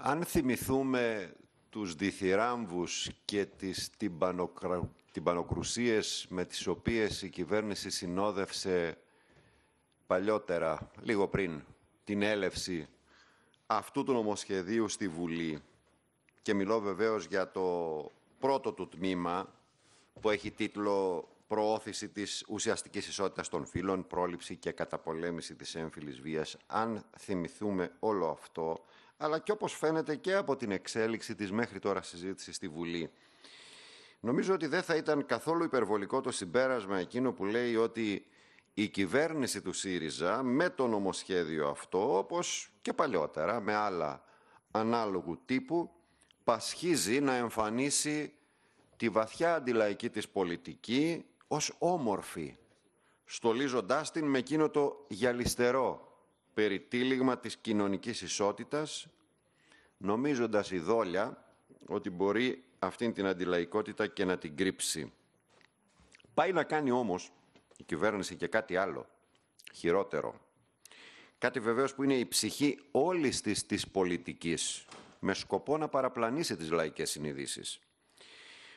Αν θυμηθούμε τους διθυράμβους και τις τυμπανοκρουσίες με τις οποίες η κυβέρνηση συνόδευσε παλιότερα, λίγο πριν, την έλευση αυτού του νομοσχεδίου στη Βουλή και μιλώ βεβαίως για το πρώτο του τμήμα που έχει τίτλο «Προώθηση της ουσιαστικής ισότητας των φύλων, πρόληψη και καταπολέμηση της έμφυλης βίας». Αν θυμηθούμε όλο αυτό, αλλά και όπως φαίνεται και από την εξέλιξη της μέχρι τώρα συζήτησης στη Βουλή. Νομίζω ότι δεν θα ήταν καθόλου υπερβολικό το συμπέρασμα εκείνο που λέει ότι η κυβέρνηση του ΣΥΡΙΖΑ με το νομοσχέδιο αυτό, όπως και παλιότερα με άλλα ανάλογου τύπου, πασχίζει να εμφανίσει τη βαθιά αντιλαϊκή της πολιτική ως όμορφη, στολίζοντάς την με εκείνο το γυαλιστερό περιτύλιγμα της κοινωνικής ισότητας, νομίζοντας η δόλια ότι μπορεί αυτήν την αντιλαϊκότητα και να την κρύψει. Πάει να κάνει όμως η κυβέρνηση και κάτι άλλο, χειρότερο. Κάτι βεβαίως που είναι η ψυχή όλης της, της πολιτικής, με σκοπό να παραπλανήσει τις λαϊκές συνειδήσεις.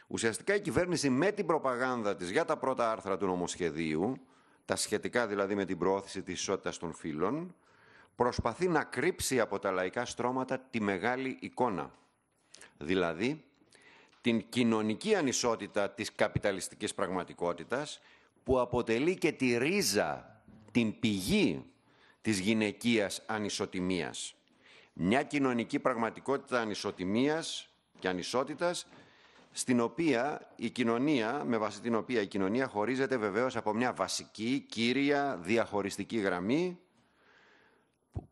Ουσιαστικά η κυβέρνηση με την προπαγάνδα της για τα πρώτα άρθρα του νομοσχεδίου, τα σχετικά δηλαδή με την προώθηση της ισότητας των φύλων, προσπαθεί να κρύψει από τα λαϊκά στρώματα τη μεγάλη εικόνα, δηλαδή την κοινωνική ανισότητα της καπιταλιστικής πραγματικότητας που αποτελεί και τη ρίζα, την πηγή της γυναικείας ανισοτιμίας. Μια κοινωνική πραγματικότητα ανισοτιμίας και ανισότητας στην οποία η κοινωνία, με βάση την οποία η κοινωνία χωρίζεται βεβαίως από μια βασική, κύρια, διαχωριστική γραμμή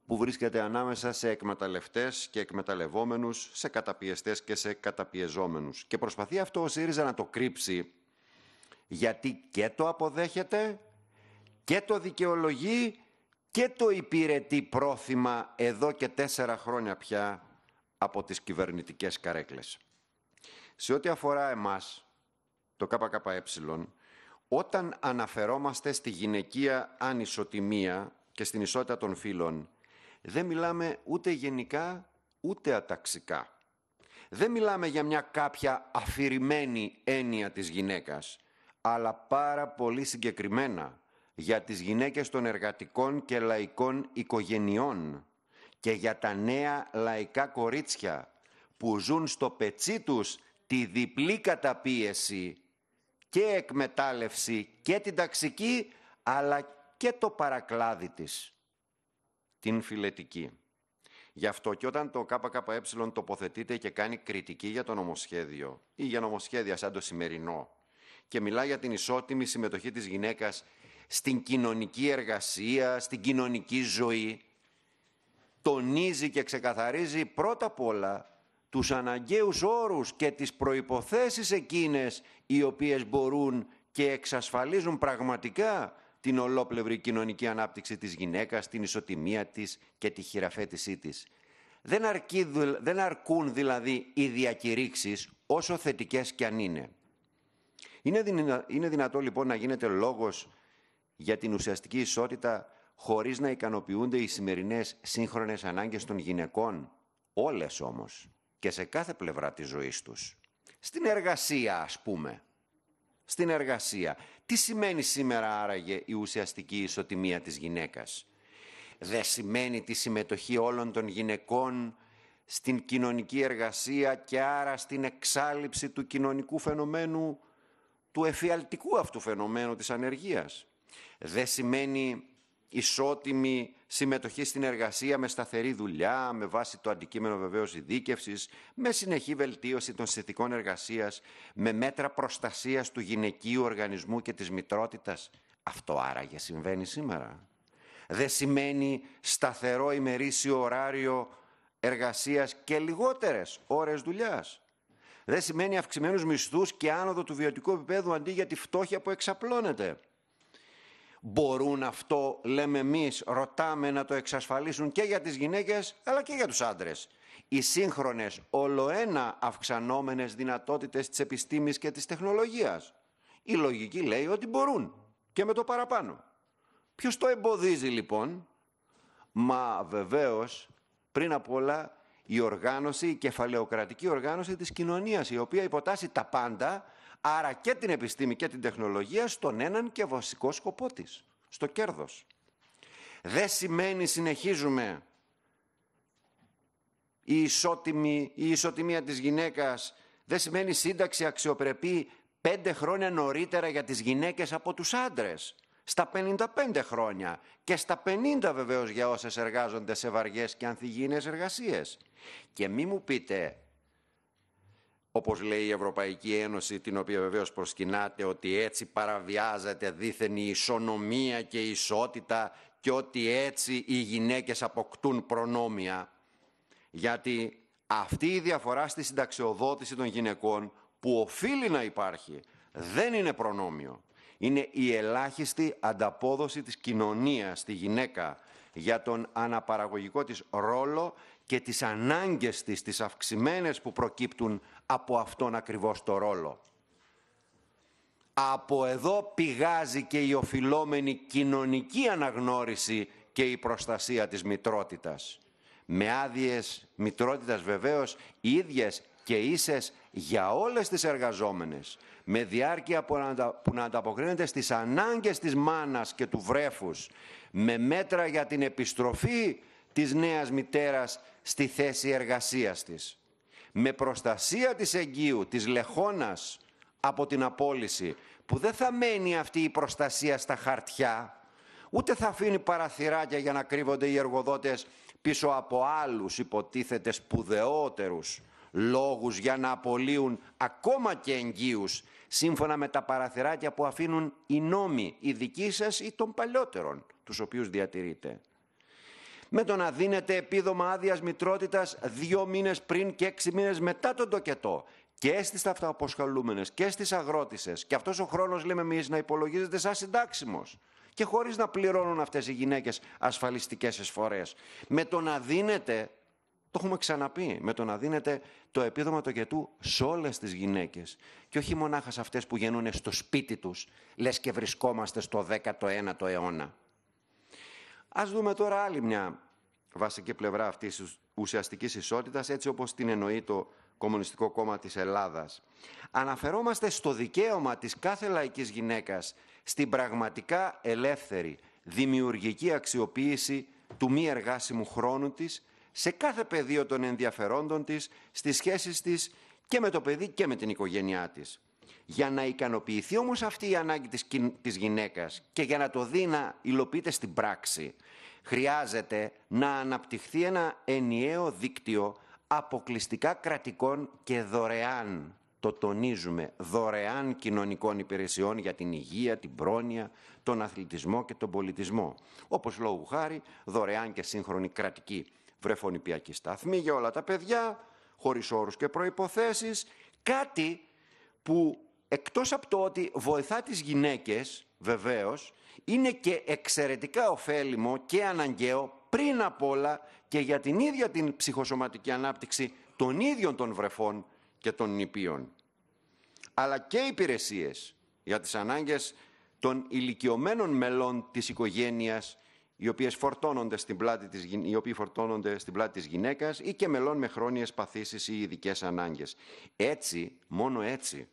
που βρίσκεται ανάμεσα σε εκμεταλλευτές και εκμεταλλευόμενους, σε καταπιεστές και σε καταπιεζόμενους. Και προσπαθεί αυτό ο ΣΥΡΙΖΑ να το κρύψει, γιατί και το αποδέχεται και το δικαιολογεί και το υπηρετεί πρόθυμα εδώ και τέσσερα χρόνια πια από τις κυβερνητικές καρέκλες. Σε ό,τι αφορά εμάς, το ΚΚΕ, όταν αναφερόμαστε στη γυναικεία ανισοτιμία και στην ισότητα των φύλων, δεν μιλάμε ούτε γενικά ούτε αταξικά. Δεν μιλάμε για μια κάποια αφηρημένη έννοια της γυναίκας, αλλά πάρα πολύ συγκεκριμένα για τις γυναίκες των εργατικών και λαϊκών οικογενειών και για τα νέα λαϊκά κορίτσια που ζουν στο πετσί τους τη διπλή καταπίεση και εκμετάλλευση και την ταξική αλλά και το παρακλάδι της, την φιλετική. Γι' αυτό και όταν το ΚΚΕ τοποθετείται και κάνει κριτική για το νομοσχέδιο ή για νομοσχέδια σαν το σημερινό και μιλά για την ισότιμη συμμετοχή της γυναίκας στην κοινωνική εργασία, στην κοινωνική ζωή, τονίζει και ξεκαθαρίζει πρώτα απ' όλα τους αναγκαίους όρους και τις προϋποθέσεις εκείνες οι οποίες μπορούν και εξασφαλίζουν πραγματικά την ολόπλευρη κοινωνική ανάπτυξη της γυναίκας, την ισοτιμία της και τη χειραφέτησή της. Δεν, αρκεί, δεν αρκούν δηλαδή οι διακηρύξεις όσο θετικές και αν είναι. Είναι, είναι δυνατό λοιπόν να γίνεται λόγος για την ουσιαστική ισότητα χωρίς να ικανοποιούνται οι σημερινές σύγχρονες ανάγκες των γυναικών, όλες όμως, και σε κάθε πλευρά της ζωής τους. Στην εργασία, ας πούμε, στην εργασία. Τι σημαίνει σήμερα άραγε η ουσιαστική ισοτιμία της γυναίκας. Δεν σημαίνει τη συμμετοχή όλων των γυναικών στην κοινωνική εργασία και άρα στην εξάλληψη του κοινωνικού φαινομένου, του εφιαλτικού αυτού φαινομένου της ανεργίας. Δεν σημαίνει ισότιμη συμμετοχή στην εργασία με σταθερή δουλειά, με βάση το αντικείμενο βεβαίως ειδίκευσης, με συνεχή βελτίωση των συνθηκών εργασίας, με μέτρα προστασίας του γυναικείου οργανισμού και της μητρότητας. Αυτό άραγε συμβαίνει σήμερα. Δεν σημαίνει σταθερό ημερήσιο ωράριο εργασίας και λιγότερες ώρες δουλειάς. Δεν σημαίνει αυξημένους μισθούς και άνοδο του βιωτικού επίπεδου αντί για τη φτώχεια που εξαπλώνεται. Μπορούν αυτό, λέμε εμείς, ρωτάμε να το εξασφαλίσουν και για τις γυναίκες, αλλά και για τους άντρες. Οι σύγχρονες, ολοένα αυξανόμενες δυνατότητες της επιστήμης και της τεχνολογίας. Η λογική λέει ότι μπορούν και με το παραπάνω. Ποιος το εμποδίζει λοιπόν, μα βεβαίως πριν απ' όλα η οργάνωση, η κεφαλαιοκρατική οργάνωση της κοινωνίας, η οποία υποτάσσει τα πάντα Άρα και την επιστήμη και την τεχνολογία στον έναν και βασικό σκοπό της, στο κέρδος. Δεν σημαίνει συνεχίζουμε η, ισότιμη, η ισοτιμία της γυναίκας, δεν σημαίνει σύνταξη αξιοπρεπή πέντε χρόνια νωρίτερα για τις γυναίκες από τους άντρες. Στα 55 χρόνια και στα 50 βεβαίως για όσες εργάζονται σε βαριές και ανθυγιεινές εργασίες. Και μη μου πείτε όπως λέει η Ευρωπαϊκή Ένωση, την οποία βεβαίως προσκυνάται, ότι έτσι παραβιάζεται δίθεν η ισονομία και η ισότητα και ότι έτσι οι γυναίκες αποκτούν προνόμια. Γιατί αυτή η διαφορά στη συνταξιοδότηση των γυναικών που οφείλει να υπάρχει δεν είναι προνόμιο. Είναι η ελάχιστη ανταπόδοση της κοινωνίας στη γυναίκα για τον αναπαραγωγικό της ρόλο και τις ανάγκες της, τις αυξημένες που προκύπτουν από αυτόν ακριβώς το ρόλο. Από εδώ πηγάζει και η οφειλόμενη κοινωνική αναγνώριση και η προστασία της μητρότητας. Με άδειες μητρότητας βεβαίως ίδιες και ίσες για όλες τις εργαζόμενες, με διάρκεια που να ανταποκρίνεται στις ανάγκες της μάνας και του βρέφους, με μέτρα για την επιστροφή της νέας μητέρας στη θέση εργασίας της. Με προστασία της εγγύου, της λεχόνας από την απόλυση, που δεν θα μένει αυτή η προστασία στα χαρτιά, ούτε θα αφήνει παραθυράκια για να κρύβονται οι εργοδότες πίσω από άλλους υποτίθεται σπουδαιότερους λόγους για να απολύουν ακόμα και εγγύους σύμφωνα με τα παραθυράκια που αφήνουν οι νόμοι, οι δικοί σας ή των παλιότερων, τους οποίους διατηρείτε με το να δίνεται επίδομα άδειας μητρότητας δύο μήνες πριν και έξι μήνες μετά τον τοκετό. Και στις αυτοαποσχολούμενε και στις αγρότησες. Και αυτός ο χρόνος, λέμε εμείς, να υπολογίζεται σαν συντάξιμος. Και χωρίς να πληρώνουν αυτές οι γυναίκες ασφαλιστικές εισφορέ. Με το να δίνεται το έχουμε ξαναπεί, με το να δίνεται το επίδομα τοκετού σε όλες τις γυναίκες. Και όχι μονάχα σε αυτές που γεννούν στο σπίτι τους, λες και βρισκόμαστε στο 19ο αιώνα. Ας δούμε τώρα άλλη μια βασική πλευρά αυτής της ουσιαστικής ισότητας, έτσι όπως την εννοεί το Κομμουνιστικό Κόμμα της Ελλάδας. Αναφερόμαστε στο δικαίωμα της κάθε λαϊκής γυναίκας στην πραγματικά ελεύθερη, δημιουργική αξιοποίηση του μη εργάσιμου χρόνου της σε κάθε πεδίο των ενδιαφερόντων της, στις σχέσεις της και με το παιδί και με την οικογένειά της. Για να ικανοποιηθεί όμως αυτή η ανάγκη της, γυναίκα γυναίκας και για να το δει να υλοποιείται στην πράξη, χρειάζεται να αναπτυχθεί ένα ενιαίο δίκτυο αποκλειστικά κρατικών και δωρεάν, το τονίζουμε, δωρεάν κοινωνικών υπηρεσιών για την υγεία, την πρόνοια, τον αθλητισμό και τον πολιτισμό. Όπως λόγου χάρη, δωρεάν και σύγχρονη κρατική βρεφονιπιακή σταθμή για όλα τα παιδιά, χωρίς όρους και προϋποθέσεις, κάτι που εκτός από το ότι βοηθά τις γυναίκες, βεβαίως, είναι και εξαιρετικά ωφέλιμο και αναγκαίο πριν απ' όλα και για την ίδια την ψυχοσωματική ανάπτυξη των ίδιων των βρεφών και των νηπίων. Αλλά και υπηρεσίες για τις ανάγκες των ηλικιωμένων μελών της οικογένειας οι, οποίες φορτώνονται στην πλάτη της, οι οποίοι φορτώνονται στην πλάτη της γυναίκας ή και μελών με χρόνιες παθήσεις ή ειδικές ανάγκες. Έτσι, μόνο έτσι,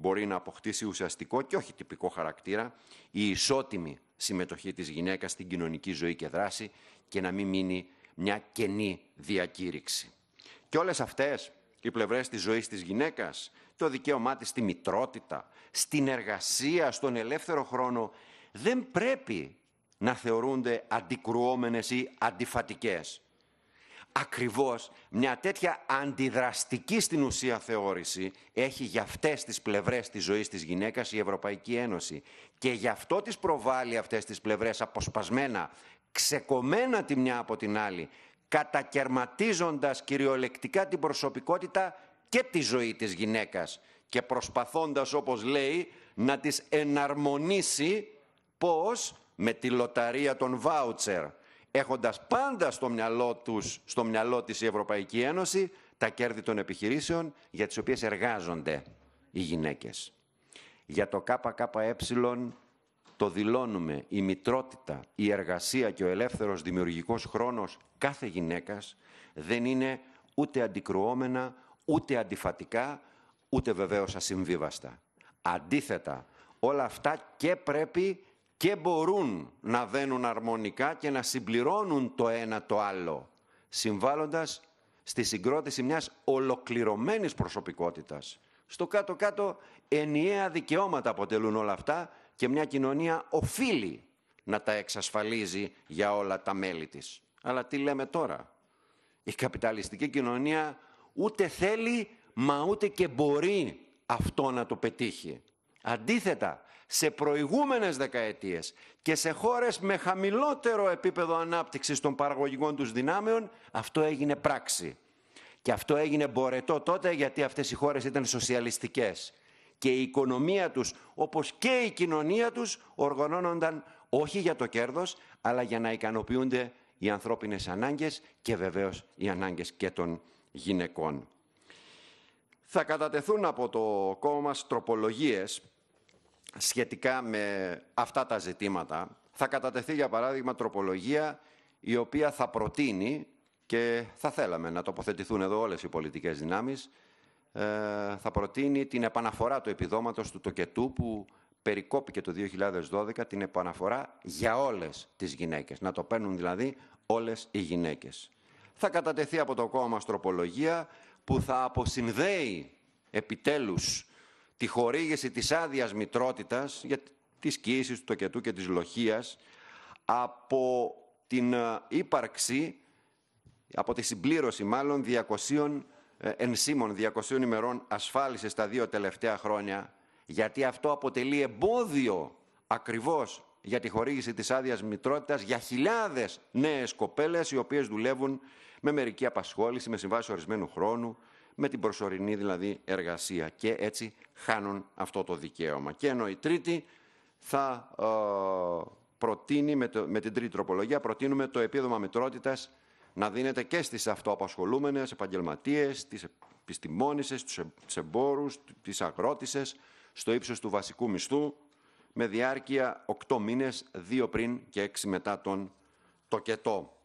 μπορεί να αποκτήσει ουσιαστικό και όχι τυπικό χαρακτήρα η ισότιμη συμμετοχή της γυναίκας στην κοινωνική ζωή και δράση και να μην μείνει μια κενή διακήρυξη. Και όλες αυτές οι πλευρές της ζωής της γυναίκας, το δικαίωμά της στη μητρότητα, στην εργασία, στον ελεύθερο χρόνο, δεν πρέπει να θεωρούνται αντικρουόμενες ή αντιφατικές. Ακριβώς μια τέτοια αντιδραστική στην ουσία θεώρηση έχει για αυτές τις πλευρές της ζωής της γυναίκας η Ευρωπαϊκή Ένωση. Και γι' αυτό τις προβάλλει αυτές τις πλευρές αποσπασμένα, ξεκομμένα τη μια από την άλλη, κατακαιρματίζοντας κυριολεκτικά την προσωπικότητα και τη ζωή της γυναίκας και προσπαθώντας, όπως λέει, να τις εναρμονίσει πώς με τη λοταρία των βάουτσερ έχοντας πάντα στο μυαλό, τους, στο μυαλό της η Ευρωπαϊκή Ένωση τα κέρδη των επιχειρήσεων για τις οποίες εργάζονται οι γυναίκες. Για το ΚΚΕ το δηλώνουμε, η μητρότητα, η εργασία και ο ελεύθερος δημιουργικός χρόνος κάθε γυναίκας δεν είναι ούτε αντικρουόμενα, ούτε αντιφατικά, ούτε βεβαίως ασυμβίβαστα. Αντίθετα, όλα αυτά και πρέπει και μπορούν να δένουν αρμονικά και να συμπληρώνουν το ένα το άλλο, συμβάλλοντας στη συγκρότηση μιας ολοκληρωμένης προσωπικότητας. Στο κάτω-κάτω ενιαία δικαιώματα αποτελούν όλα αυτά και μια κοινωνία οφείλει να τα εξασφαλίζει για όλα τα μέλη της. Αλλά τι λέμε τώρα. Η καπιταλιστική κοινωνία ούτε θέλει μα ούτε και μπορεί αυτό να το πετύχει. Αντίθετα, σε προηγούμενες δεκαετίες και σε χώρες με χαμηλότερο επίπεδο ανάπτυξης των παραγωγικών τους δυνάμεων, αυτό έγινε πράξη. Και αυτό έγινε μπορετό τότε γιατί αυτές οι χώρες ήταν σοσιαλιστικές. Και η οικονομία τους, όπως και η κοινωνία τους, οργανώνονταν όχι για το κέρδος, αλλά για να ικανοποιούνται οι ανθρώπινες ανάγκες και βεβαίως οι ανάγκες και των γυναικών. Θα κατατεθούν από το κόμμα μας τροπολογίες σχετικά με αυτά τα ζητήματα. Θα κατατεθεί, για παράδειγμα, τροπολογία η οποία θα προτείνει και θα θέλαμε να τοποθετηθούν εδώ όλες οι πολιτικές δυνάμεις, ε, θα προτείνει την επαναφορά του επιδόματος του τοκετού που περικόπηκε το 2012 την επαναφορά για όλες τις γυναίκες. Να το παίρνουν δηλαδή όλες οι γυναίκες. Θα κατατεθεί από το κόμμα τροπολογία που θα αποσυνδέει επιτέλους τη χορήγηση της άδειας μητρότητας για τις κοίησεις του τοκετού και της λοχίας από την ε, ύπαρξη, από τη συμπλήρωση μάλλον 200 ενσύμων, 200 ημερών ασφάλισης τα δύο τελευταία χρόνια, γιατί αυτό αποτελεί εμπόδιο ακριβώς για τη χορήγηση της άδειας μητρότητας για χιλιάδες νέες κοπέλες οι οποίες δουλεύουν με μερική απασχόληση, με συμβάσεις ορισμένου χρόνου, με την προσωρινή δηλαδή εργασία και έτσι χάνουν αυτό το δικαίωμα. Και ενώ η τρίτη θα ε, προτείνει με, με την τρίτη τροπολογία προτείνουμε το επίδομα μητρότητας να δίνεται και στις αυτοαπασχολούμενες επαγγελματίες, τις επιστημόνισες, τους εμπόρους, τις αγρότησες, στο ύψος του βασικού μισθού, με διάρκεια 8 μήνες, 2 πριν και 6 μετά τον τοκετό.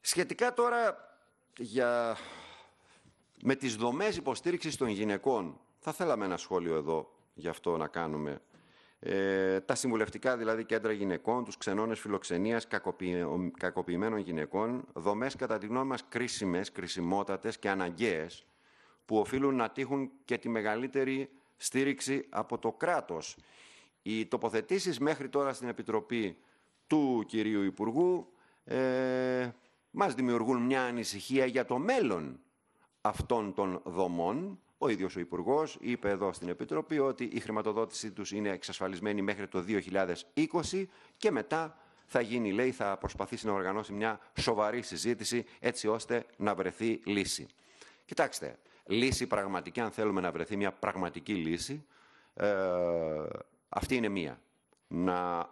Σχετικά τώρα για με τις δομές υποστήριξης των γυναικών. Θα θέλαμε ένα σχόλιο εδώ γι' αυτό να κάνουμε. Ε, τα συμβουλευτικά δηλαδή κέντρα γυναικών, τους ξενώνες φιλοξενίας κακοποιημένων γυναικών, δομές κατά τη γνώμη μας κρίσιμες, κρισιμότατες και αναγκαίες, που οφείλουν να τύχουν και τη μεγαλύτερη στήριξη από το κράτος. Οι τοποθετήσεις μέχρι τώρα στην Επιτροπή του κυρίου Υπουργού ε, μας δημιουργούν μια ανησυχία για το μέλλον αυτών των δομών. Ο ίδιος ο υπουργός είπε εδώ στην Επιτροπή ότι η χρηματοδότησή τους είναι εξασφαλισμένη μέχρι το 2020 και μετά θα γίνει, λέει, θα προσπαθήσει να οργανώσει μια σοβαρή συζήτηση έτσι ώστε να βρεθεί λύση. Κοιτάξτε, λύση πραγματική, αν θέλουμε να βρεθεί μια πραγματική λύση, ε, αυτή είναι μία. Να,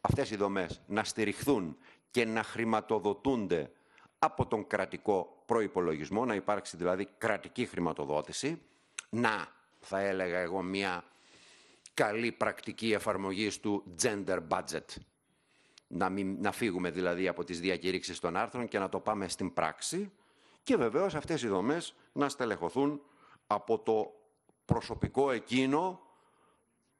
αυτές οι δομές να στηριχθούν και να χρηματοδοτούνται από τον κρατικό προϋπολογισμό, να υπάρξει δηλαδή κρατική χρηματοδότηση, να, θα έλεγα εγώ, μια καλή πρακτική εφαρμογής του gender budget. Να, μην, να φύγουμε δηλαδή από τις διακήρυξεις των άρθρων και να το πάμε στην πράξη και βεβαίως αυτές οι δομές να στελεχωθούν από το προσωπικό εκείνο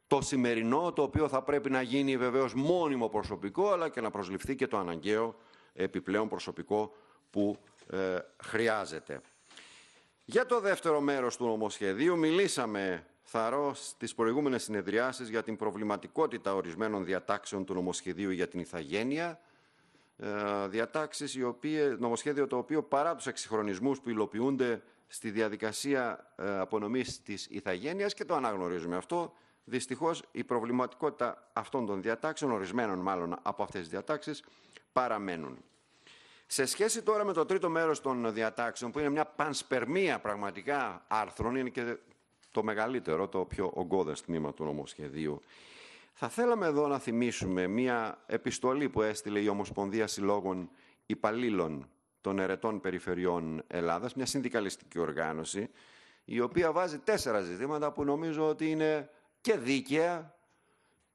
το σημερινό, το οποίο θα πρέπει να γίνει βεβαίως μόνιμο προσωπικό, αλλά και να προσληφθεί και το αναγκαίο επιπλέον προσωπικό που ε, χρειάζεται. Για το δεύτερο μέρος του νομοσχεδίου μιλήσαμε θαρώ στις προηγούμενες συνεδριάσεις για την προβληματικότητα ορισμένων διατάξεων του νομοσχεδίου για την ηθαγένεια, ε, διατάξεις οι οποίες, νομοσχέδιο το οποίο παρά τους εξυγχρονισμούς που υλοποιούνται στη διαδικασία ε, απονομής της ηθαγένειας και το αναγνωρίζουμε αυτό, δυστυχώς η προβληματικότητα αυτών των διατάξεων, ορισμένων μάλλον από αυτές τις διατάξεις, παραμένουν. Σε σχέση τώρα με το τρίτο μέρος των διατάξεων, που είναι μια πανσπερμία πραγματικά άρθρων, είναι και το μεγαλύτερο, το πιο ογκώδες τμήμα του νομοσχεδίου, θα θέλαμε εδώ να θυμίσουμε μια επιστολή που έστειλε η Ομοσπονδία Συλλόγων Υπαλλήλων των Ερετών Περιφερειών Ελλάδας, μια συνδικαλιστική οργάνωση, η οποία βάζει τέσσερα ζητήματα που νομίζω ότι είναι και δίκαια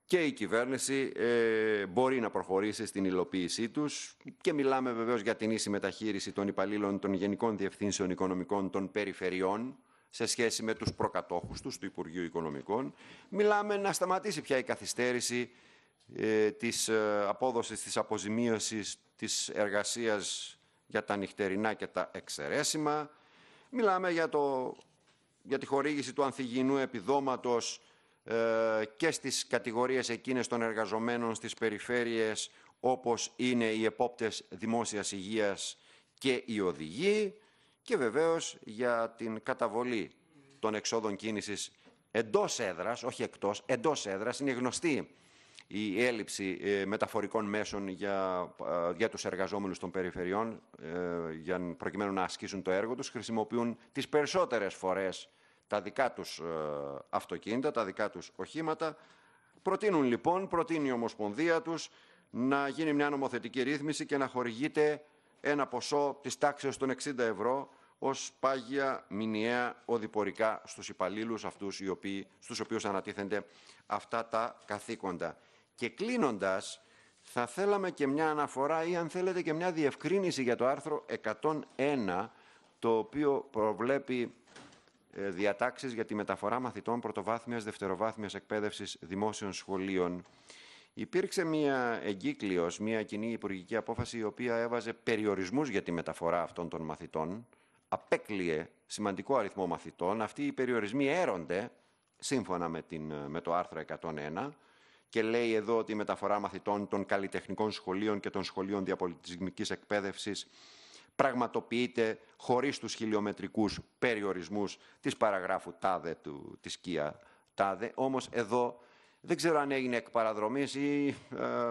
και η κυβέρνηση ε, μπορεί να προχωρήσει στην υλοποίησή τους και μιλάμε βεβαίως για την ίση μεταχείριση των υπαλλήλων των Γενικών Διευθύνσεων Οικονομικών των Περιφερειών σε σχέση με τους προκατόχους τους του Υπουργείου Οικονομικών. Μιλάμε να σταματήσει πια η καθυστέρηση ε, της ε, απόδοσης της αποζημίωσης της εργασίας για τα νυχτερινά και τα εξαιρέσιμα. Μιλάμε για, το, για τη χορήγηση του ανθυγιεινού επιδόματος ε, και στις κατηγορίες εκείνες των εργαζομένων στις περιφέρειες όπως είναι οι επόπτες δημόσιας υγείας και οι οδηγοί και βεβαίως για την καταβολή των εξόδων κίνησης εντός έδρας, όχι εκτός, εντός έδρας. Είναι γνωστή η έλλειψη ε, μεταφορικών μέσων για, ε, για τους εργαζόμενους των περιφερειών για προκειμένου να ασκήσουν το έργο τους. Χρησιμοποιούν τις περισσότερες φορές τα δικά τους ε, αυτοκίνητα, τα δικά τους οχήματα. Προτείνουν λοιπόν, προτείνει η Ομοσπονδία τους να γίνει μια νομοθετική ρύθμιση και να χορηγείται ένα ποσό της τάξης των 60 ευρώ ως πάγια μηνιαία οδηπορικά στους υπαλλήλους αυτούς οι οποίοι, στους οποίους ανατίθενται αυτά τα καθήκοντα. Και κλείνοντας, θα θέλαμε και μια αναφορά ή αν θέλετε και μια διευκρίνηση για το άρθρο 101, το οποίο προβλέπει ε, διατάξεις για τη μεταφορά μαθητών πρωτοβάθμιας δευτεροβάθμιας εκπαίδευσης δημόσιων σχολείων. Υπήρξε μια εγκύκλειος, μια κοινή υπουργική απόφαση η οποία έβαζε περιορισμούς για τη μεταφορά αυτών των μαθητών, απέκλειε σημαντικό αριθμό μαθητών. Αυτοί οι περιορισμοί έρονται σύμφωνα με, την, με το άρθρο 101 και λέει εδώ ότι η μεταφορά μαθητών των καλλιτεχνικών σχολείων και των σχολείων διαπολιτισμικής εκπαίδευσης πραγματοποιείται χωρίς τους χιλιομετρικούς περιορισμούς της παραγράφου τάδε του, της ΚΙΑ τάδε. Όμως εδώ δεν ξέρω αν έγινε εκ ή ε,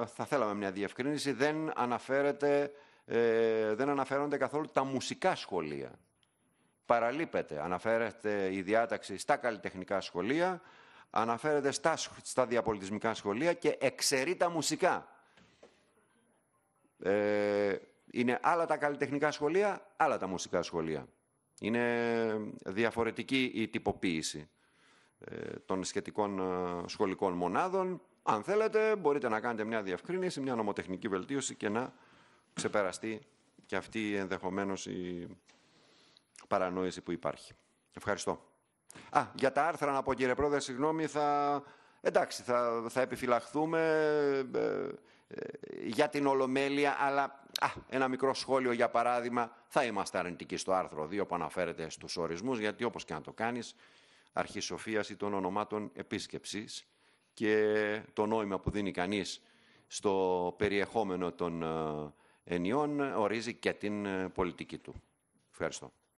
θα θέλαμε μια διευκρίνηση. Δεν, αναφέρεται, ε, δεν αναφέρονται καθόλου τα μουσικά σχολεία. Παραλείπεται. Αναφέρεται η διάταξη στα καλλιτεχνικά σχολεία, αναφέρεται στα, στα διαπολιτισμικά σχολεία και εξαιρεί τα μουσικά. Ε, είναι άλλα τα καλλιτεχνικά σχολεία, άλλα τα μουσικά σχολεία. Είναι διαφορετική η τυποποίηση ε, των σχετικών ε, σχολικών μονάδων. Αν θέλετε, μπορείτε να κάνετε μια διευκρίνηση, μια νομοτεχνική βελτίωση και να ξεπεραστεί και αυτή ενδεχομένως η παρανόηση που υπάρχει. Ευχαριστώ. Α, για τα άρθρα να πω κύριε Πρόεδρε, συγγνώμη, θα... Εντάξει, θα, θα επιφυλαχθούμε. Ε, ε, για την Ολομέλεια, αλλά α, ένα μικρό σχόλιο για παράδειγμα, θα είμαστε αρνητικοί στο άρθρο 2 που αναφέρεται στους ορισμούς, γιατί όπως και αν το κάνεις, αρχή ή των ονομάτων επίσκεψης και το νόημα που δίνει κανείς στο περιεχόμενο των ε, ενιών ορίζει και την ε, πολιτική του. Ευχαριστώ.